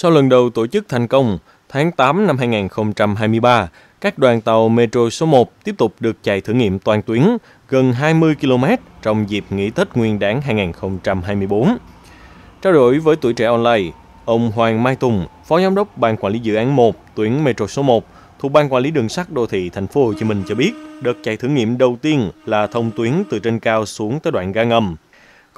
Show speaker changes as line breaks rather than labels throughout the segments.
Sau lần đầu tổ chức thành công, tháng 8 năm 2023, các đoàn tàu Metro số 1 tiếp tục được chạy thử nghiệm toàn tuyến gần 20 km trong dịp nghỉ Tết Nguyên đán 2024. Trao đổi với tuổi trẻ online, ông Hoàng Mai Tùng, Phó Giám đốc Ban Quản lý Dự án 1 tuyến Metro số 1 thuộc Ban Quản lý Đường sắt Đô thị Thành phố Hồ Chí Minh cho biết, đợt chạy thử nghiệm đầu tiên là thông tuyến từ trên cao xuống tới đoạn ga ngầm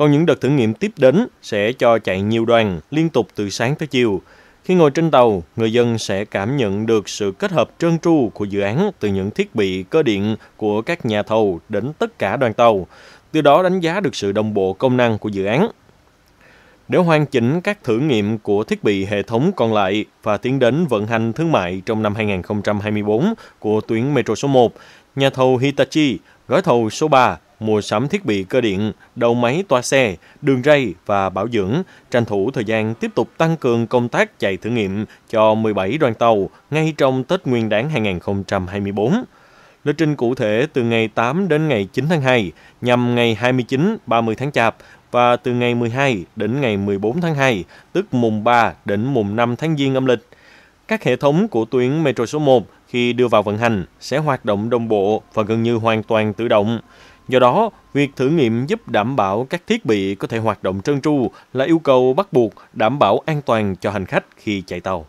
còn những đợt thử nghiệm tiếp đến sẽ cho chạy nhiều đoàn liên tục từ sáng tới chiều. Khi ngồi trên tàu, người dân sẽ cảm nhận được sự kết hợp trơn tru của dự án từ những thiết bị cơ điện của các nhà thầu đến tất cả đoàn tàu, từ đó đánh giá được sự đồng bộ công năng của dự án. Để hoàn chỉnh các thử nghiệm của thiết bị hệ thống còn lại và tiến đến vận hành thương mại trong năm 2024 của tuyến Metro số 1, nhà thầu Hitachi gói thầu số 3 mua sắm thiết bị cơ điện, đầu máy toa xe, đường ray và bảo dưỡng, tranh thủ thời gian tiếp tục tăng cường công tác chạy thử nghiệm cho 17 đoàn tàu ngay trong Tết Nguyên đán 2024. Lịch trình cụ thể từ ngày 8 đến ngày 9 tháng 2, nhằm ngày 29-30 tháng Chạp và từ ngày 12 đến ngày 14 tháng 2, tức mùng 3 đến mùng 5 tháng Giêng âm lịch. Các hệ thống của tuyến Metro số 1 khi đưa vào vận hành sẽ hoạt động đồng bộ và gần như hoàn toàn tự động. Do đó, việc thử nghiệm giúp đảm bảo các thiết bị có thể hoạt động trơn tru là yêu cầu bắt buộc đảm bảo an toàn cho hành khách khi chạy tàu.